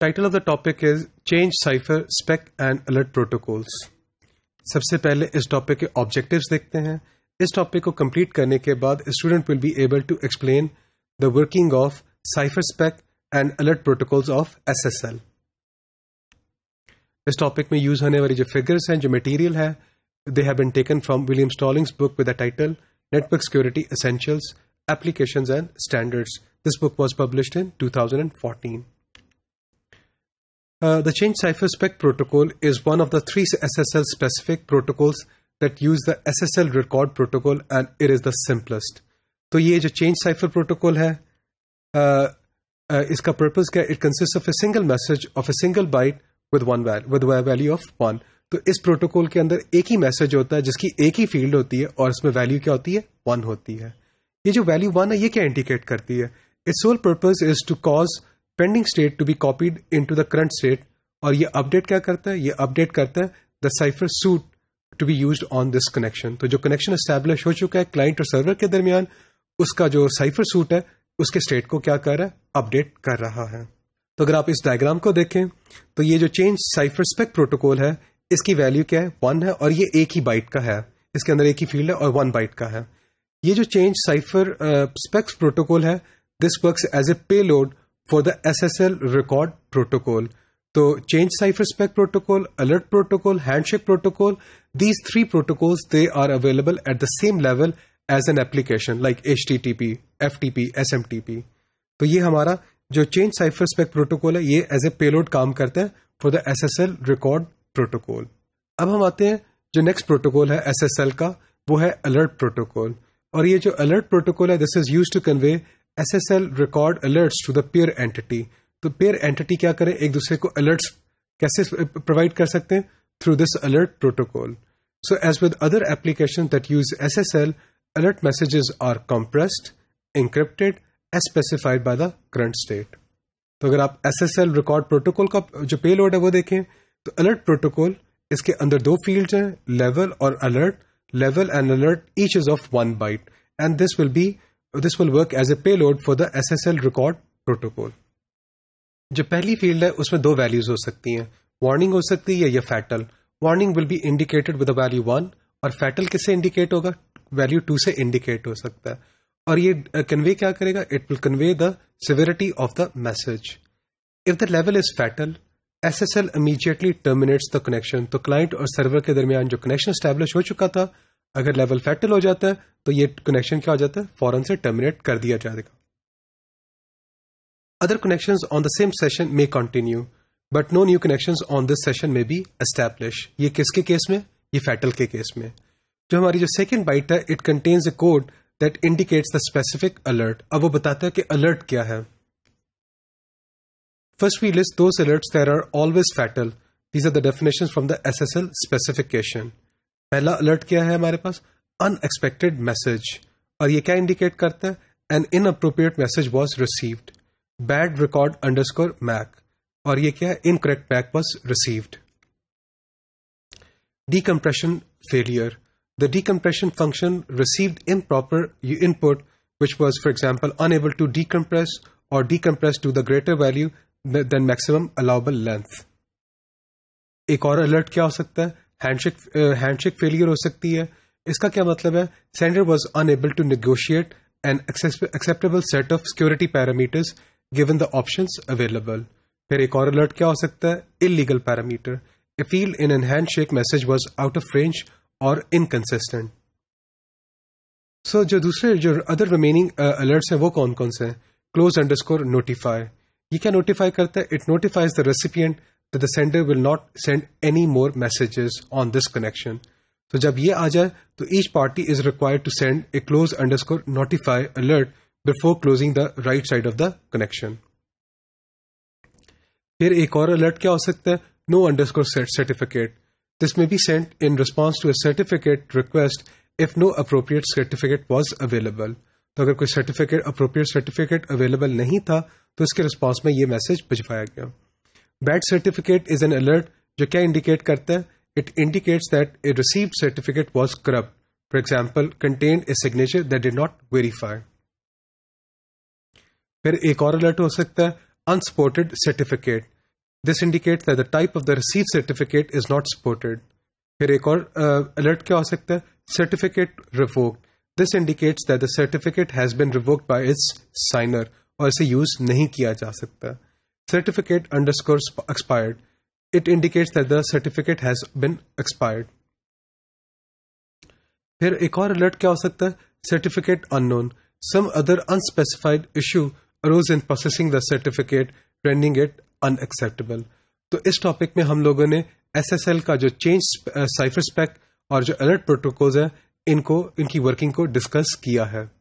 Title of the topic is change cipher spec and alert protocols सबसे पहले इस topic के ऑब्जेक्टिव्स देखते हैं इस टॉपिक को कंप्लीट करने के बाद student will be able to explain the working of cipher spec and alert protocols of SSL इस टॉपिक में यूज होने वाली जो फिगर्स हैं जो मटेरियल है they have been taken from William Stallings book with the title network security essentials applications and standards this book was published in 2014 uh, the change Cipher Spec protocol is one of the three SSL specific protocols that use the SSL record protocol and it is the simplest. So, ये जो change cipher protocol है uh, uh, purpose क्या it consists of a single message of a single byte with one value with a value of one So, this protocol के अंदर एक message, message होता है जिसकी field, ही फील्ड value है और इसमें वैल्यू क्या value one वन होती है ये जो वैल्यू वन है ये क्या indicate pending state to be copied to the current state और ये अपडेट क्या करता है ये अपडेट करता है the cipher suite to be used on this connection तो जो कनेक्शन स्टैब्लिश हो चुका है क्लाइंट और सर्वर के दरमियान उसका जो साइफर सूट है उसके स्टेट को क्या कर रहा है अपडेट कर रहा है तो अगर आप इस डायग्राम को देखें तो ये जो चेंज साइफर स्पेक प्रोटोकॉल है इसकी वैल्यू क्या है वन है और ये एक ही बाइट का है इसके अंदर एक ही फील्ड है और वन बाइट का है ये जो चेंज साइफर स्पेक्स प्रोटोकॉल है this works as a payload for the S S L record protocol तो change cipher spec protocol alert protocol handshake protocol these three protocol they are available at the same level as an application like H T T P F T P S M T P तो ये हमारा जो change cipher specs protocol है ये as a payload काम करते हैं for the S S L record protocol अब हम आते हैं जो नेक्स्ट प्रोटोकॉल है एस एस एल का वो है अलर्ट प्रोटोकॉल और ये जो अलर्ट प्रोटोकॉल है this is use to convey SSL record alerts to the peer entity तो पेयर एंटिटी क्या करें एक दूसरे को अलर्ट्स कैसे प्रोवाइड कर सकते हैं through this alert protocol so as with other application that use S S L alert messages are compressed encrypted as specified by the current state तो अगर आप S S L record protocol का जो पे load है वो देखें तो अलर्ट प्रोटोकॉल इसके अंदर दो फील्ड हैं लेवल और alert level and alert each is of one byte and this will be और this will work as a payload for the S S L record protocol जो पहली field है उसमें दो वैल्यूज हो सकती हैं वार्निंग हो सकती है या fatal warning will be indicated with value one और फैटल किससे इंडिकेट होगा वैल्यू टू से इंडिकेट हो सकता है और ये कन्वे क्या करेगा it will convey the severity of the message if the level is fatal S S L immediately terminates the connection तो क्लाइंट और सर्वर के दरमियान जो कनेक्शन स्टैब्लिश हो चुका था अगर लेवल फैटल हो जाता है तो ये कनेक्शन क्या हो जाता है फॉरन से टर्मिनेट कर दिया जाएगा other connection on the same session may continue but no new connection on this session may be establish ये किसके केस में ये फैटल के केस में जो हमारी जो सेकेंड बाइट है it contains a code that indicates the specific alert अब वो बताता है कि अलर्ट क्या है first we list those alerts there are always fatal these are the definition from the S S L specification पहला alert क्या है हमारे पास अनएक्सपेक्टेड मैसेज और ये क्या इंडिकेट करता है an inappropriate message was received bad record underscore MAC और ये क्या है incorrect MAC was received decompression failure the decompression function received improper you input which was for example unable to decompress और decompress to the greater value than maximum allowable length एक और alert क्या हो सकता है handshake handshake failure हो सकती है इसका क्या मतलब है sender was unable to negotiate an acceptable set of security parameters given the option available फिर एक और अलर्ट क्या हो सकता है illegal parameter a field in an handshake message was out of range और इनकन्सिस्टेंट सो जो दूसरे जो अदर रिमेनिंग अलर्ट है वो कौन कौन से हैं क्लोज अंडर स्कोर नोटिफाई ये क्या नोटिफाई करता है it notifies the recipient that the sender will not send any more messages on this connection. So jab ye aaja, to each party is required to send a close underscore notify alert before closing the right side of the connection. Here a core alert kya ho sakta no underscore set certificate. This may be sent in response to a certificate request if no appropriate certificate was available. So if no certificate appropriate certificate available nahi tha, to iske response mein ye message bad certificate is an alert जो क्या indicate करता है it indicates that a receive certificate was corrupt for example contain a signature that did not verify फिर एक और alert हो सकता है unsupported certificate this indicate that the type of the receive certificate is not supported फिर एक और alert uh, क्या हो सकता है certificate revoked this indicates that the certificate has bin revoked by its signer और इसे यूज नहीं किया जा सकता certificate underscore expired it indicates that the certificate has been expired फिर एक और अलर्ट क्या हो सकता है certificate unknown some other unspecified issue arose in processing the certificate rendering it unacceptable तो इस टॉपिक में हम लोगों ने एस एस एल का जो चेंज साइफर स्पेक्ट और जो अलर्ट प्रोटोकॉल है इनको इनकी वर्किंग को डिस्कस किया है